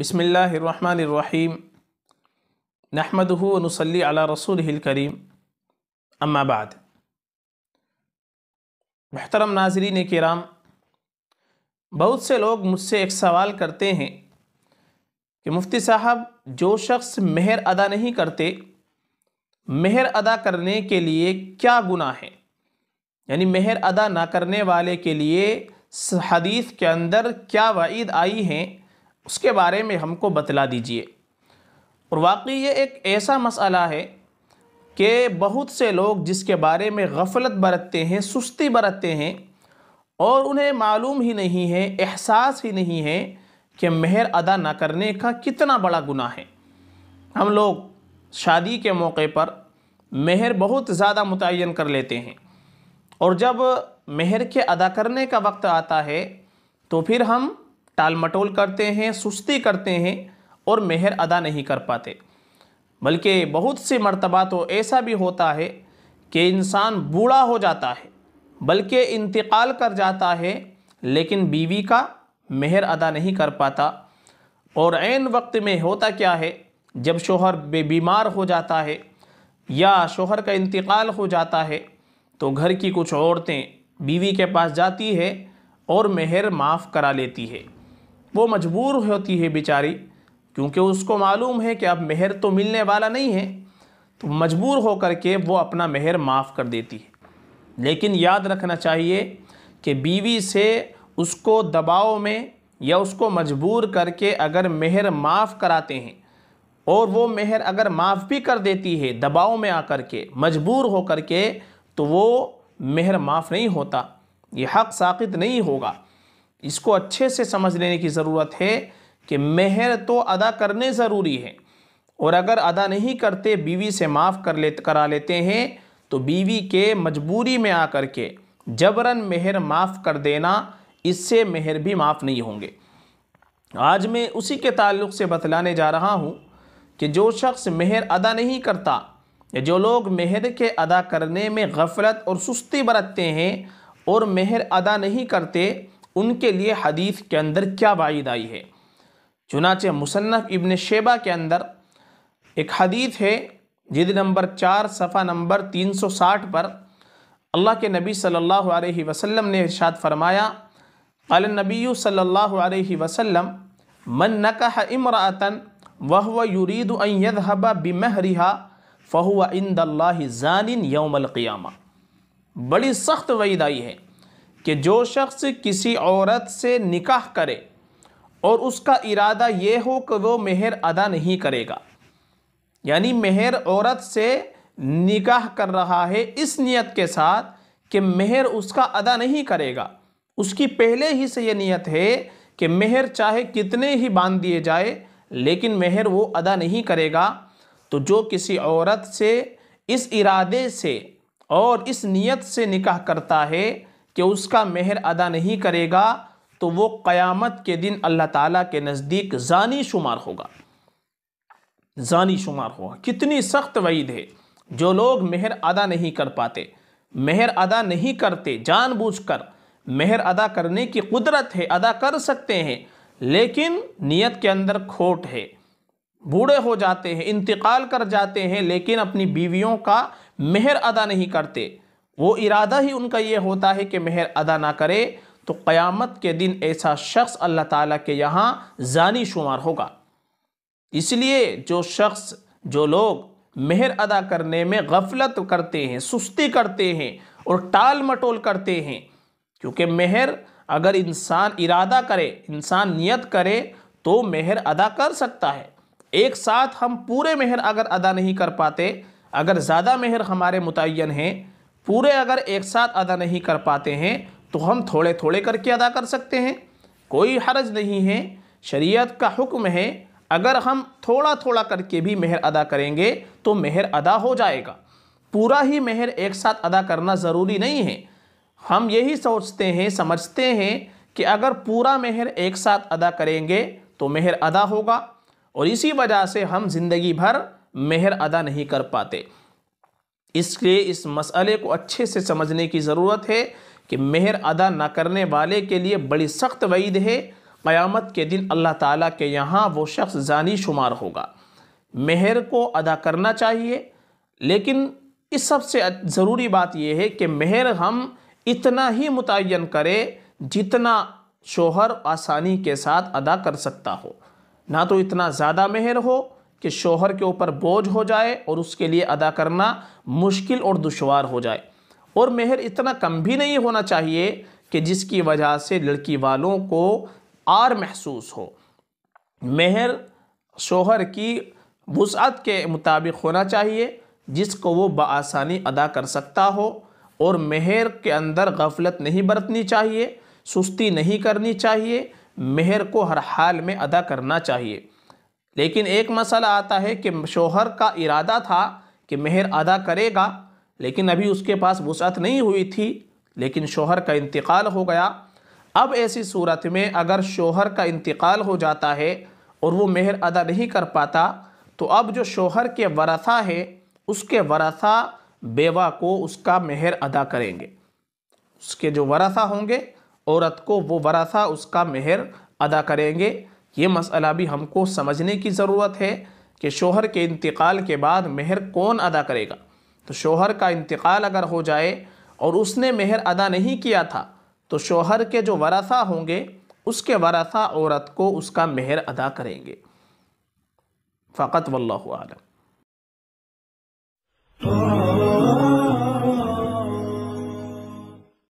बसमीम नहमदनसली अला रसूल करीम अम्माबाद महतरम नाजरीन कराम बहुत से लोग मुझसे एक सवाल करते हैं कि मुफ्ती साहब जो शख्स मेहर अदा नहीं करते मेहर अदा करने के लिए क्या गुनाह है यानी मेहर अदा ना करने वाले के लिए हदीस के अंदर क्या वाइद आई हैं उसके बारे में हमको बतला दीजिए और वाकई ये एक ऐसा मसला है कि बहुत से लोग जिसके बारे में गफलत बरतते हैं सुस्ती बरतते हैं और उन्हें मालूम ही नहीं है एहसास ही नहीं है कि मेहर अदा ना करने का कितना बड़ा गुनाह है हम लोग शादी के मौके पर मेहर बहुत ज़्यादा मुतन कर लेते हैं और जब मेहर के अदा करने का वक्त आता है तो फिर हम टाल मटोल करते हैं सुस्ती करते हैं और मेहर अदा नहीं कर पाते बल्कि बहुत सी मरतबा तो ऐसा भी होता है कि इंसान बूढ़ा हो जाता है बल्कि इंतकाल कर जाता है लेकिन बीवी का मेहर अदा नहीं कर पाता और ऐन वक्त में होता क्या है जब शोहर बीमार हो जाता है या शोहर का इंतकाल हो जाता है तो घर की कुछ औरतें बीवी के पास जाती है और मेहर माफ़ करा लेती है वो मजबूर होती है बेचारी क्योंकि उसको मालूम है कि अब मेहर तो मिलने वाला नहीं है तो मजबूर होकर के वो अपना मेहर माफ़ कर देती है लेकिन याद रखना चाहिए कि बीवी से उसको दबाव में या उसको मजबूर करके अगर मेहर माफ़ कराते हैं और वो मेहर अगर माफ़ भी कर देती है दबाव में आकर के मजबूर होकर के तो वो मेहर माफ़ नहीं होता ये हक़ साकित नहीं होगा इसको अच्छे से समझ लेने की ज़रूरत है कि मेहर तो अदा करने ज़रूरी है और अगर अदा नहीं करते बीवी से माफ़ कर ले करा लेते हैं तो बीवी के मजबूरी में आकर के जबरन मेहर माफ़ कर देना इससे मेहर भी माफ़ नहीं होंगे आज मैं उसी के ताल्लुक से बतलाने जा रहा हूँ कि जो शख्स मेहर अदा नहीं करता जो लोग मेहर के अदा करने में गफलत और सुस्ती बरतते हैं और मेहर अदा नहीं करते उनके लिए हदीस के अंदर क्या वायद आई है चुनाच मुसन्फ़ इबन शेबा के अंदर एक हदीस है जिद नंबर चार सफ़ा नंबर तीन सौ साठ पर अल्लाह के नबी सल्लल्लाहु अलैहि वसल्लम ने इरशाद फरमाया अल नबी सल्लल्लाहु अलैहि वसल्लम मन नकह इमरातन वह व युरीद यदहबा बिमहरिहा फ़हुआ इंद जानिन यौमल क़ियामा बड़ी सख्त वईदाई है कि जो शख्स किसी औरत से निकाह करे और उसका इरादा ये हो कि वो मेहर अदा नहीं करेगा यानी मेहर औरत से निकाह कर रहा है इस नियत के साथ कि मेहर उसका अदा नहीं करेगा उसकी पहले ही से ये नियत है कि मेहर चाहे कितने ही बांध दिए जाए लेकिन मेहर वो अदा नहीं करेगा तो जो किसी औरत से इस इरादे से और इस नियत से निकाह करता है कि उसका मेहर अदा नहीं करेगा तो वो क़यामत के दिन अल्लाह ताला के नज़दीक जानी शुमार होगा जानी शुमार होगा कितनी सख्त वईद है जो लोग मेहर अदा नहीं कर पाते मेहर अदा नहीं करते जानबूझकर मेहर अदा करने की कुदरत है अदा कर सकते हैं लेकिन नियत के अंदर खोट है बूढ़े हो जाते हैं इंतकाल कर जाते हैं लेकिन अपनी बीवियों का मेहर अदा नहीं करते वो इरादा ही उनका ये होता है कि मेहर अदा ना करे तो क़यामत के दिन ऐसा शख्स अल्लाह ताला के यहाँ जानी शुमार होगा इसलिए जो शख्स जो लोग मेहर अदा करने में गफलत करते हैं सुस्ती करते हैं और टाल मटोल करते हैं क्योंकि मेहर अगर इंसान इरादा करे इंसान नियत करे तो मेहर अदा कर सकता है एक साथ हम पूरे मेहर अगर अदा नहीं कर पाते अगर ज़्यादा मेहर हमारे मुतन हैं पूरे अगर एक साथ अदा नहीं कर पाते हैं तो हम थोड़े थोड़े करके अदा कर सकते हैं कोई हर्ज नहीं है शरीयत का हुक्म है अगर हम थोड़ा थोड़ा करके भी मेहर अदा करेंगे तो मेहर अदा हो जाएगा पूरा ही मेहर एक साथ अदा करना ज़रूरी नहीं है हम यही सोचते हैं समझते हैं कि अगर पूरा मेहर एक साथ अदा करेंगे तो मेहर अदा होगा और इसी वजह से हम ज़िंदगी भर मेहर अदा नहीं कर पाते इसलिए इस मसले को अच्छे से समझने की ज़रूरत है कि मेहर अदा ना करने वाले के लिए बड़ी सख्त वईद है क़यामत के दिन अल्लाह ताला के यहाँ वो शख्स जानी शुमार होगा मेहर को अदा करना चाहिए लेकिन इस सबसे ज़रूरी बात यह है कि मेहर हम इतना ही मुतन करें जितना शोहर आसानी के साथ अदा कर सकता हो ना तो इतना ज़्यादा मेहर हो कि शोहर के ऊपर बोझ हो जाए और उसके लिए अदा करना मुश्किल और दुशवार हो जाए और मेहर इतना कम भी नहीं होना चाहिए कि जिसकी वजह से लड़की वालों को आर महसूस हो मेहर शोहर की वसअत के मुताबिक होना चाहिए जिसको वो बसानी अदा कर सकता हो और मेहर के अंदर गफलत नहीं बरतनी चाहिए सुस्ती नहीं करनी चाहिए मेहर को हर हाल में अदा करना चाहिए लेकिन एक मसला आता है कि शोहर का इरादा था कि मेहर अदा करेगा लेकिन अभी उसके पास वसअत नहीं हुई थी लेकिन शोहर का इंतकाल हो गया अब ऐसी सूरत में अगर शोहर का इंतकाल हो जाता है और वो मेहर अदा नहीं कर पाता तो अब जो शोहर के वरसा है उसके वरसा बेवा को उसका मेहर अदा करेंगे उसके जो वरसा होंगे औरत को वो वरसा उसका मेहर अदा करेंगे ये मसला भी हमको समझने की ज़रूरत है कि शोहर के इंतकाल के बाद मेहर कौन अदा करेगा तो शोहर का इंतकाल अगर हो जाए और उसने मेहर अदा नहीं किया था तो शोहर के जो वरासा होंगे उसके वरासा औरत को उसका मेहर अदा करेंगे फ़कत वल्लम